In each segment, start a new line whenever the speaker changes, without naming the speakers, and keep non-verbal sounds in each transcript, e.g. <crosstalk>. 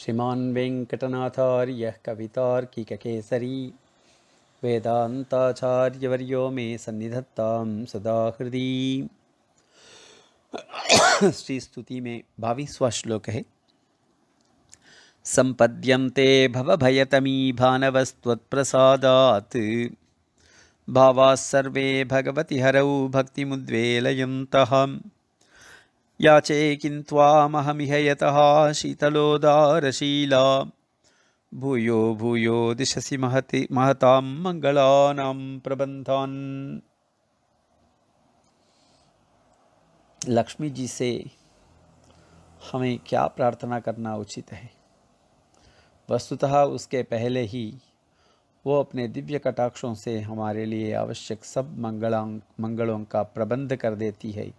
श्रीमान् वेङ्कटनाथार्यः कवितार्किककेसरी वेदान्ताचार्यवर्यो मे सन्निधत्तां सदा हृदि श्रीस्तुति मे हे सम्पद्यन्ते भवभयतमी भानवस्त्वत्प्रसादात् भावास्सर्वे भगवति हरौ भक्तिमुद्वेलयन्तः याचे किन्त्वामहमिह यतः शीतलोदारशीला भूयो भूयो दिशसि महति महतां मङ्गलानां प्रबन्धान् लक्ष्मी जी से हमें क्या प्रार्थना करना उचित है वस्तुतः उसके पहले ही वो अपने दिव्य कटाक्षों से हमारे लिए आवश्यक सब मंगलां मंगलों का प्रबंध कर देती है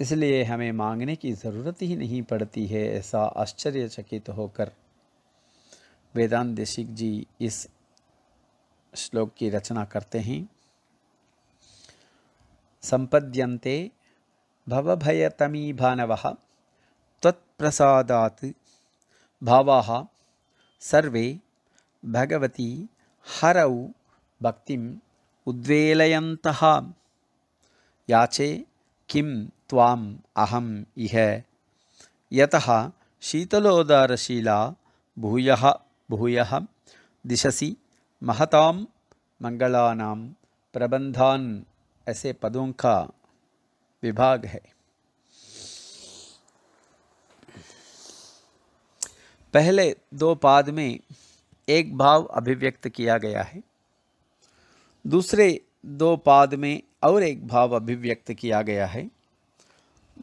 इसलिए हमें मांगने की ज़रूरत ही नहीं पड़ती है ऐसा आश्चर्यचकित होकर वेदांत देशिक जी इस श्लोक की रचना करते हैं संपद्यन्ते भवभयतमी भानव तत्प्रसादा भावा सर्वे भगवती हरौ भक्ति उद्वेलयन्तः याचे किं त्वाम अहम इह यतः शीतलोदारशीला भूय भूय दिशसी महता मंगलाना प्रबंधान ऐसे पदों का विभाग है पहले दो पाद में एक भाव अभिव्यक्त किया गया है दूसरे दो पाद में और एक भाव अभिव्यक्त किया गया है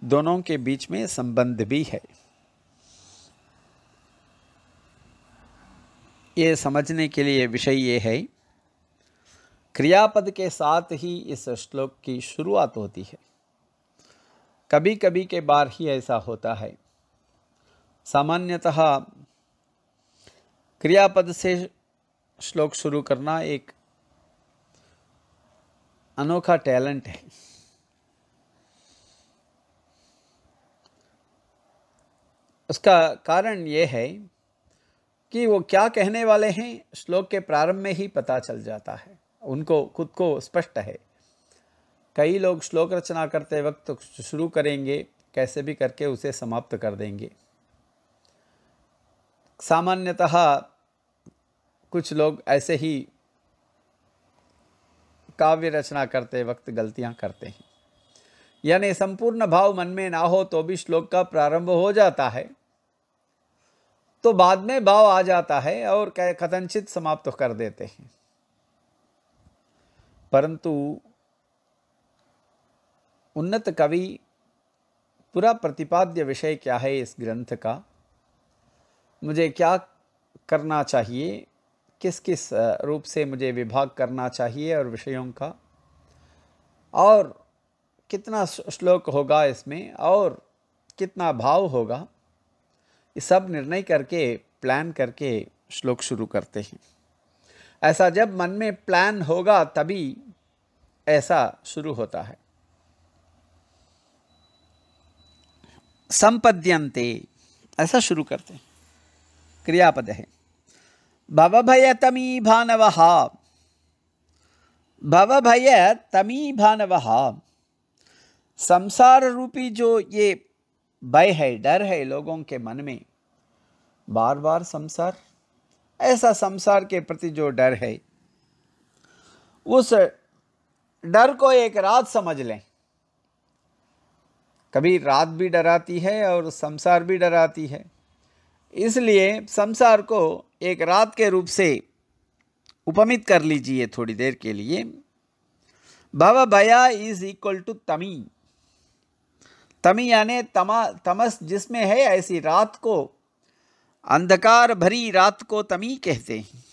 दोनों के बीच में संबंध भी है ये समझने के लिए विषय ये है क्रियापद के साथ ही इस श्लोक की शुरुआत होती है कभी कभी के बार ही ऐसा होता है सामान्यतः क्रियापद से श्लोक शुरू करना एक अनोखा टैलेंट है उसका कारण ये है कि वो क्या कहने वाले हैं श्लोक के प्रारंभ में ही पता चल जाता है उनको खुद को स्पष्ट है कई लोग श्लोक रचना करते वक्त शुरू करेंगे कैसे भी करके उसे समाप्त कर देंगे सामान्यतः कुछ लोग ऐसे ही काव्य रचना करते वक्त गलतियां करते हैं यानी संपूर्ण भाव मन में ना हो तो भी श्लोक का प्रारंभ हो जाता है तो बाद में भाव आ जाता है और कथनचित समाप्त कर देते हैं परंतु उन्नत कवि पूरा प्रतिपाद्य विषय क्या है इस ग्रंथ का मुझे क्या करना चाहिए किस किस रूप से मुझे विभाग करना चाहिए और विषयों का और कितना श्लोक होगा इसमें और कितना भाव होगा ये सब निर्णय करके प्लान करके श्लोक शुरू करते हैं ऐसा जब मन में प्लान होगा तभी ऐसा शुरू होता है संपद्यंते ऐसा शुरू करते हैं क्रियापद है भवभयतमी भानव भवभय तमी भानव संसार रूपी जो ये भय है डर है लोगों के मन में बार बार संसार ऐसा संसार के प्रति जो डर है उस डर को एक रात समझ लें कभी रात भी डराती है और संसार भी डराती है इसलिए संसार को एक रात के रूप से उपमित कर लीजिए थोड़ी देर के लिए भव भया इज इक्वल टू तमी तमी यानि तमा तमस जिसमें है ऐसी रात को अंधकार भरी रात को तमी कहते हैं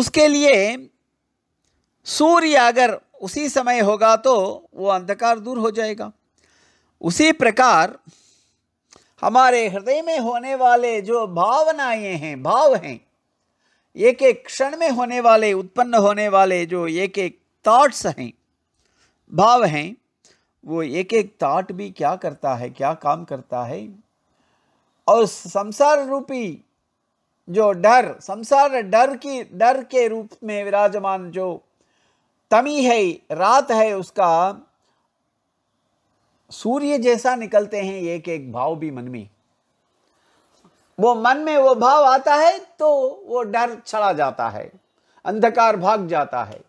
उसके लिए सूर्य अगर उसी समय होगा तो वो अंधकार दूर हो जाएगा उसी प्रकार हमारे हृदय में होने वाले जो भावनाएं हैं भाव हैं एक एक क्षण में होने वाले उत्पन्न होने वाले जो एक एक थॉट्स हैं भाव हैं वो एक एक ताट भी क्या करता है क्या काम करता है और संसार रूपी जो डर संसार डर की डर के रूप में विराजमान जो तमी है रात है उसका सूर्य जैसा निकलते हैं एक एक भाव भी मन में वो मन में वो भाव आता है तो वो डर छड़ा जाता है अंधकार भाग जाता है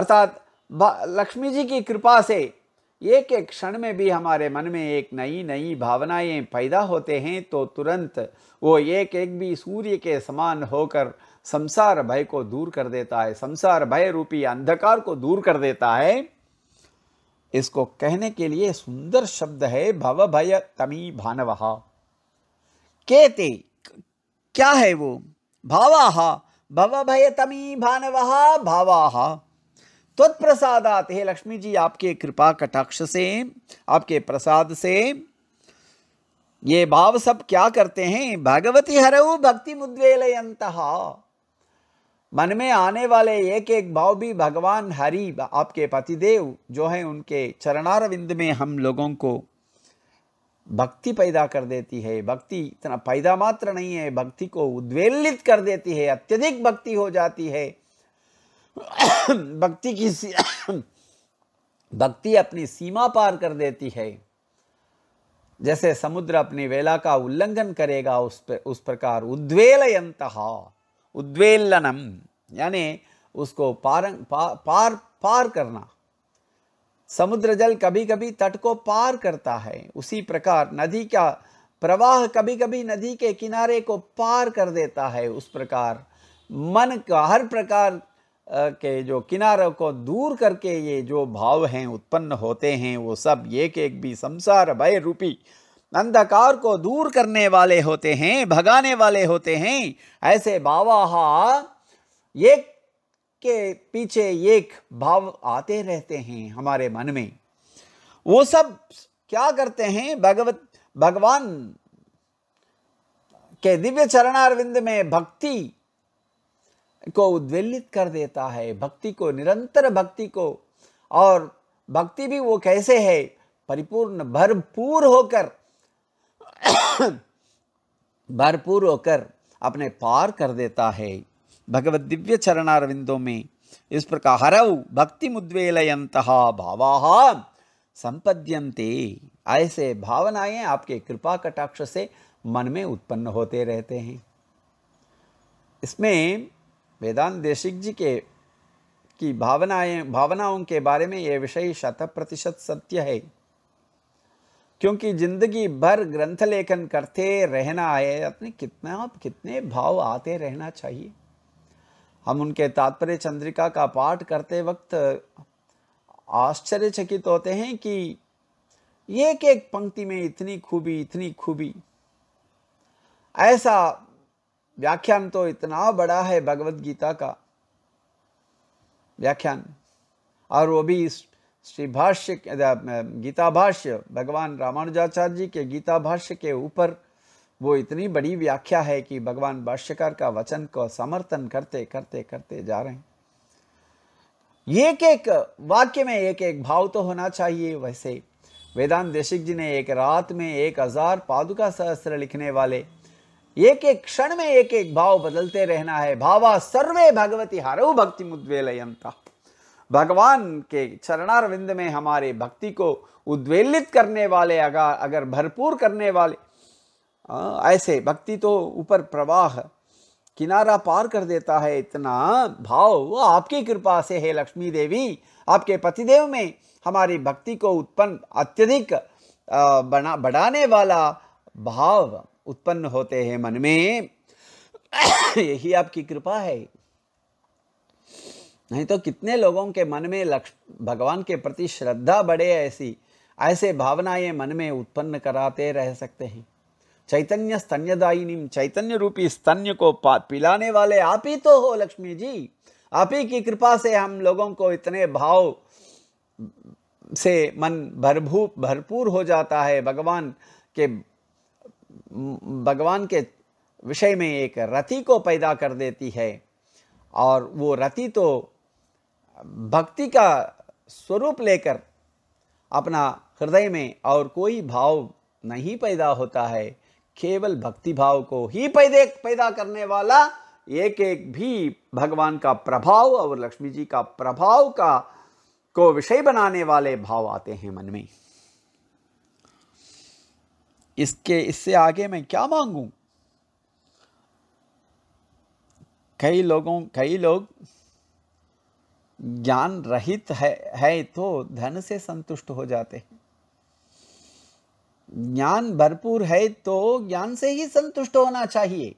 अर्थात लक्ष्मी जी की कृपा से एक एक क्षण में भी हमारे मन में एक नई नई भावनाएं पैदा होते हैं तो तुरंत वो एक एक भी सूर्य के समान होकर संसार भय को दूर कर देता है संसार भय रूपी अंधकार को दूर कर देता है इसको कहने के लिए सुंदर शब्द है भव भय तमी भानवहा केते क्या है वो भावाहा भव भय तमी भानवहा भावाहा त्वत्प्रसादात हे लक्ष्मी जी आपके कृपा कटाक्ष से आपके प्रसाद से ये भाव सब क्या करते हैं भगवती हरऊ भक्ति मुद्वेलयंत मन में आने वाले एक एक भाव भी भगवान हरि आपके पतिदेव जो है उनके चरणारविंद में हम लोगों को भक्ति पैदा कर देती है भक्ति इतना पैदा मात्र नहीं है भक्ति को उद्वेलित कर देती है अत्यधिक भक्ति हो जाती है भक्ति की भक्ति अपनी सीमा पार कर देती है जैसे समुद्र अपनी वेला का उल्लंघन करेगा उस पर उस प्रकार उद्वेलयंत उद्वेलनम यानी उसको पार पार पार करना समुद्र जल कभी कभी तट को पार करता है उसी प्रकार नदी का प्रवाह कभी कभी नदी के किनारे को पार कर देता है उस प्रकार मन का हर प्रकार के जो किनारों को दूर करके ये जो भाव हैं उत्पन्न होते हैं वो सब एक एक भी संसार भय रूपी अंधकार को दूर करने वाले होते हैं भगाने वाले होते हैं ऐसे भावाहा एक के पीछे एक भाव आते रहते हैं हमारे मन में वो सब क्या करते हैं भगवत भगवान के दिव्य चरणारविंद में भक्ति को उद्वेलित कर देता है भक्ति को निरंतर भक्ति को और भक्ति भी वो कैसे है परिपूर्ण भरपूर होकर <coughs> भरपूर होकर अपने पार कर देता है भगवत दिव्य चरणारविंदों में इस प्रकार हरऊ भक्ति मुद्वेलयंत भावा संपद्यंते ऐसे भावनाएं आपके कृपा कटाक्ष से मन में उत्पन्न होते रहते हैं इसमें वेदांत देशिक जी के की भावनाएं भावनाओं के बारे में यह विषय शत प्रतिशत सत्य है क्योंकि जिंदगी भर ग्रंथ लेखन करते रहना है अपने कितना कितने भाव आते रहना चाहिए हम उनके तात्पर्य चंद्रिका का पाठ करते वक्त आश्चर्यचकित होते हैं कि एक एक पंक्ति में इतनी खूबी इतनी खूबी ऐसा व्याख्यान तो इतना बड़ा है भगवत गीता का व्याख्यान और वो भी श्री भाष्य गीता भाष्य भगवान रामानुजाचार्य जी के गीता भाष्य के ऊपर वो इतनी बड़ी व्याख्या है कि भगवान भाष्यकार का वचन को समर्थन करते करते करते जा रहे हैं एक एक वाक्य में एक एक भाव तो होना चाहिए वैसे वेदांत देशिक जी ने एक रात में एक हजार पादुका सहस्त्र लिखने वाले एक एक क्षण में एक एक भाव बदलते रहना है भावा सर्वे भगवती हरऊ भक्ति मुद्वेलयंता भगवान के चरणारविंद में हमारे भक्ति को उद्वेलित करने वाले अगर अगर भरपूर करने वाले आ, ऐसे भक्ति तो ऊपर प्रवाह किनारा पार कर देता है इतना भाव वो आपकी कृपा से है लक्ष्मी देवी आपके पतिदेव में हमारी भक्ति को उत्पन्न अत्यधिक बना बढ़ाने वाला भाव उत्पन्न होते हैं मन में यही आपकी कृपा है नहीं तो कितने लोगों के मन में लक्ष भगवान के प्रति श्रद्धा बढ़े ऐसी ऐसे भावनाएं मन में उत्पन्न कराते रह सकते हैं चैतन्य स्तन्यदायिनी चैतन्य रूपी स्तन्य को पिलाने वाले आप ही तो हो लक्ष्मी जी आप ही की कृपा से हम लोगों को इतने भाव से मन भरभू भरपूर हो जाता है भगवान के भगवान के विषय में एक रति को पैदा कर देती है और वो रति तो भक्ति का स्वरूप लेकर अपना हृदय में और कोई भाव नहीं पैदा होता है केवल भक्ति भाव को ही पैदे पैदा करने वाला एक एक भी भगवान का प्रभाव और लक्ष्मी जी का प्रभाव का को विषय बनाने वाले भाव आते हैं मन में इसके इससे आगे मैं क्या मांगू कई लोगों कई लोग ज्ञान रहित है है तो धन से संतुष्ट हो जाते हैं ज्ञान भरपूर है तो ज्ञान से ही संतुष्ट होना चाहिए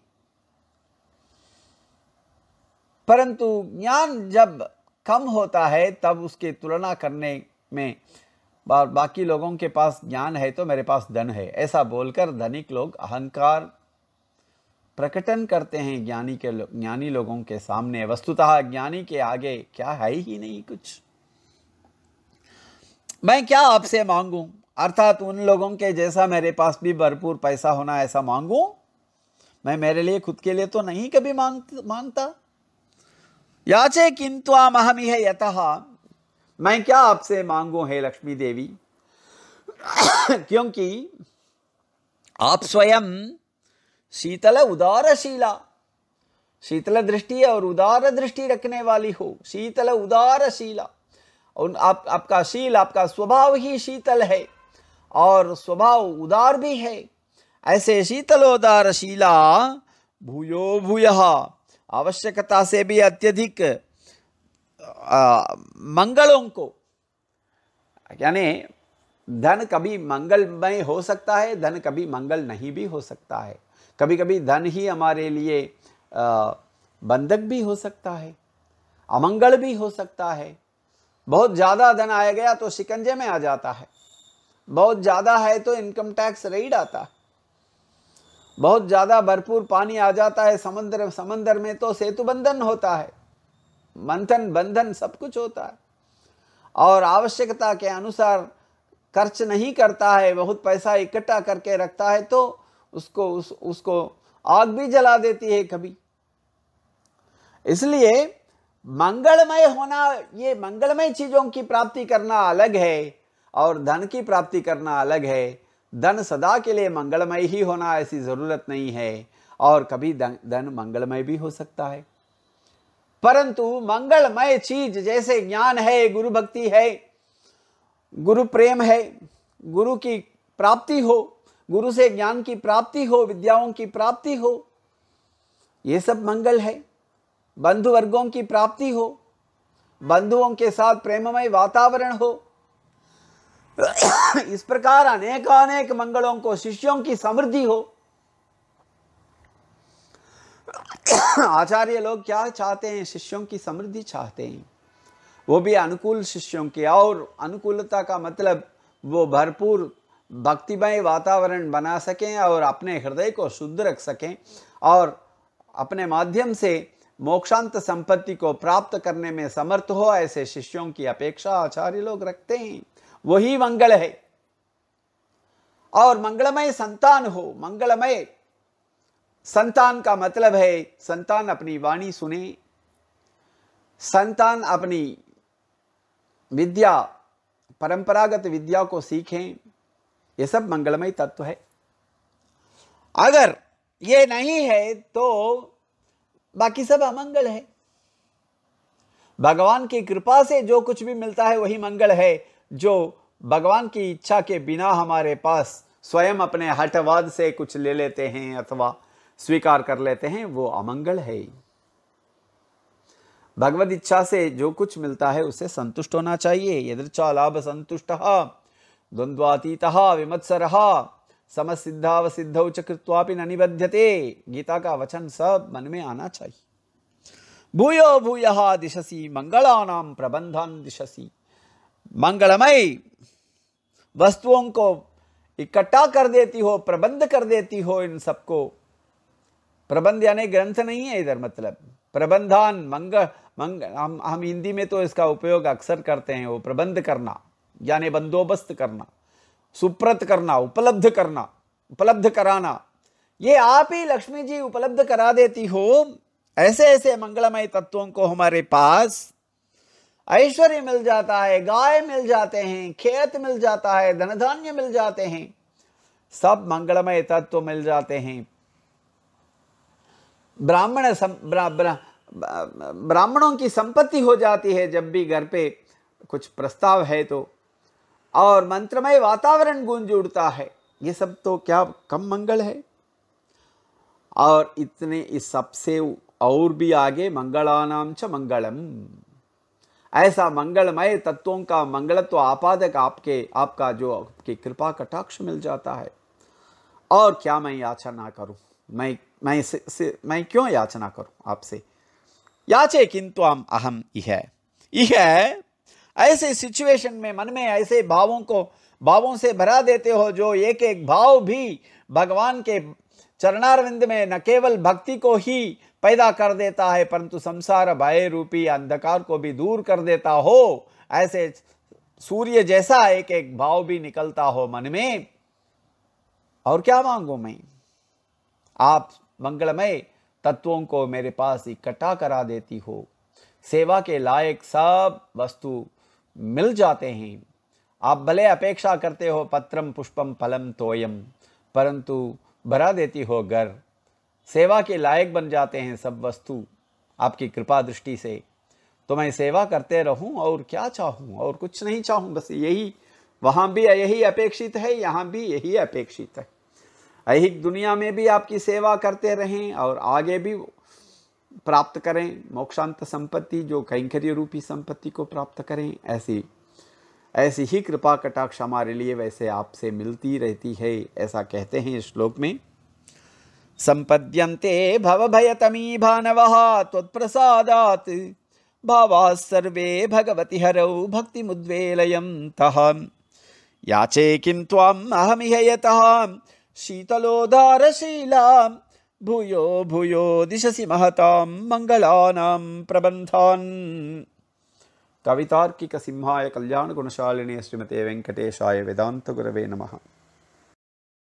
परंतु ज्ञान जब कम होता है तब उसके तुलना करने में और बाकी लोगों के पास ज्ञान है तो मेरे पास धन है ऐसा बोलकर धनिक लोग अहंकार प्रकटन करते हैं ज्ञानी के लो, ज्ञानी लोगों के सामने वस्तुतः ज्ञानी के आगे क्या है ही नहीं कुछ मैं क्या आपसे मांगू अर्थात उन लोगों के जैसा मेरे पास भी भरपूर पैसा होना ऐसा मांगू मैं मेरे लिए खुद के लिए तो नहीं कभी मांग मांगता याचे किंतु अहम यतः मैं क्या आपसे मांगू है लक्ष्मी देवी <coughs> क्योंकि आप स्वयं शीतल उदारशीला शीतल दृष्टि और उदार दृष्टि रखने वाली हो शीतल उदारशीला और आप आपका शील आपका स्वभाव ही शीतल है और स्वभाव उदार भी है ऐसे शीतलोदारशीला भूयो भूय आवश्यकता से भी अत्यधिक आ, मंगलों को यानी धन कभी मंगलमय हो सकता है धन कभी मंगल नहीं भी हो सकता है कभी कभी धन ही हमारे लिए आ, बंधक भी हो सकता है अमंगल भी हो सकता है बहुत ज़्यादा धन आया गया तो शिकंजे में आ जाता है बहुत ज़्यादा है तो इनकम टैक्स रेड आता है बहुत ज़्यादा भरपूर पानी आ जाता है समंदर समंदर में तो सेतु बंधन होता है मंथन बंधन सब कुछ होता है और आवश्यकता के अनुसार खर्च नहीं करता है बहुत पैसा इकट्ठा करके रखता है तो उसको उस उसको आग भी जला देती है कभी इसलिए मंगलमय होना ये मंगलमय चीज़ों की प्राप्ति करना अलग है और धन की प्राप्ति करना अलग है धन सदा के लिए मंगलमय ही होना ऐसी ज़रूरत नहीं है और कभी धन मंगलमय भी हो सकता है परंतु मंगलमय चीज जैसे ज्ञान है गुरु भक्ति है गुरु प्रेम है गुरु की प्राप्ति हो गुरु से ज्ञान की प्राप्ति हो विद्याओं की प्राप्ति हो ये सब मंगल है बंधु वर्गों की प्राप्ति हो बंधुओं के साथ प्रेममय वातावरण हो <coughs> इस प्रकार अनेक मंगलों को शिष्यों की समृद्धि हो <coughs> आचार्य लोग क्या चाहते हैं शिष्यों की समृद्धि चाहते हैं वो भी अनुकूल शिष्यों के और अनुकूलता का मतलब वो भरपूर भक्तिमय वातावरण बना सकें और अपने हृदय को शुद्ध रख सकें और अपने माध्यम से मोक्षांत संपत्ति को प्राप्त करने में समर्थ हो ऐसे शिष्यों की अपेक्षा आचार्य लोग रखते हैं वही मंगल है और मंगलमय संतान हो मंगलमय संतान का मतलब है संतान अपनी वाणी सुने संतान अपनी विद्या परंपरागत विद्या को सीखें यह सब मंगलमय तत्व है अगर ये नहीं है तो बाकी सब अमंगल है भगवान की कृपा से जो कुछ भी मिलता है वही मंगल है जो भगवान की इच्छा के बिना हमारे पास स्वयं अपने हटवाद से कुछ ले लेते हैं अथवा स्वीकार कर लेते हैं वो अमंगल है भगवत इच्छा से जो कुछ मिलता है उसे संतुष्ट होना चाहिए यदृचा लाभ संतुष्ट द्वंद्वातीत विमत्सर समसिद्धावसिद्धौ च कृत्वापि न निबध्यते गीता का वचन सब मन में आना चाहिए भूयो भूय दिशसी मंगलानाम प्रबंधन दिशसी मंगलमय वस्तुओं को इकट्ठा कर देती हो प्रबंध कर देती हो इन सबको प्रबंध यानी ग्रंथ नहीं है इधर मतलब प्रबंधान मंग मंग हम हम हिंदी में तो इसका उपयोग अक्सर करते हैं वो प्रबंध करना यानी बंदोबस्त करना सुप्रत करना उपलब्ध करना उपलब्ध कराना ये आप ही लक्ष्मी जी उपलब्ध करा देती हो ऐसे ऐसे मंगलमय तत्वों को हमारे पास ऐश्वर्य मिल जाता है गाय मिल जाते हैं खेत मिल जाता है धन धान्य मिल जाते हैं सब मंगलमय तत्व मिल जाते हैं ब्राह्मण ब्राह्मणों की संपत्ति हो जाती है जब भी घर पे कुछ प्रस्ताव है तो और मंत्रमय वातावरण गूंज उड़ता है ये सब तो क्या कम मंगल है और इतने इस सबसे और भी आगे मंगलानाम च मंगलम ऐसा मंगलमय तत्वों का मंगलत्व तो आपादक आपके आपका जो आपकी कृपा कटाक्ष मिल जाता है और क्या मैं याचना करूं मैं मैं से, से मैं क्यों याचना करूं आपसे याचे किंतु हम अहम यह यह ऐसे सिचुएशन में मन में ऐसे भावों को भावों से भरा देते हो जो एक एक भाव भी भगवान के चरणारविंद में न केवल भक्ति को ही पैदा कर देता है परंतु संसार भय रूपी अंधकार को भी दूर कर देता हो ऐसे सूर्य जैसा एक एक भाव भी निकलता हो मन में और क्या मांगू मैं आप मंगलमय तत्वों को मेरे पास इकट्ठा करा देती हो सेवा के लायक सब वस्तु मिल जाते हैं आप भले अपेक्षा करते हो पत्रम पुष्पम फलम तोयम परंतु भरा देती हो घर सेवा के लायक बन जाते हैं सब वस्तु आपकी कृपा दृष्टि से तो मैं सेवा करते रहूं और क्या चाहूं और कुछ नहीं चाहूं बस यही वहां भी यही अपेक्षित है यहां भी यही अपेक्षित है ऐहिक दुनिया में भी आपकी सेवा करते रहें और आगे भी प्राप्त करें मोक्षांत संपत्ति जो कैंकर्य रूपी संपत्ति को प्राप्त करें ऐसी ऐसी ही कृपा कटाक्ष हमारे लिए वैसे आपसे मिलती रहती है ऐसा कहते हैं श्लोक में संपद्यन्ते भवभयतमी भानव त्वत्प्रसादात् भावा सर्वे भगवती हरौ भक्ति तहम याचे किं तम अहम शीतलोदारशीलां भूयो भूयो दिशसि महतां मङ्गलानां प्रबन्धान् ಕವಿತಾರ್ಕಿಕ ಸಿಂಹಾಯ ಕಲ್ಯಾಣ ಗುಣಶಾಲಿನಿಯ ಶ್ರೀಮತಿ ವೆಂಕಟೇಶಾಯ ವೇದಾಂತ ಗುರವೇ ನಮಃ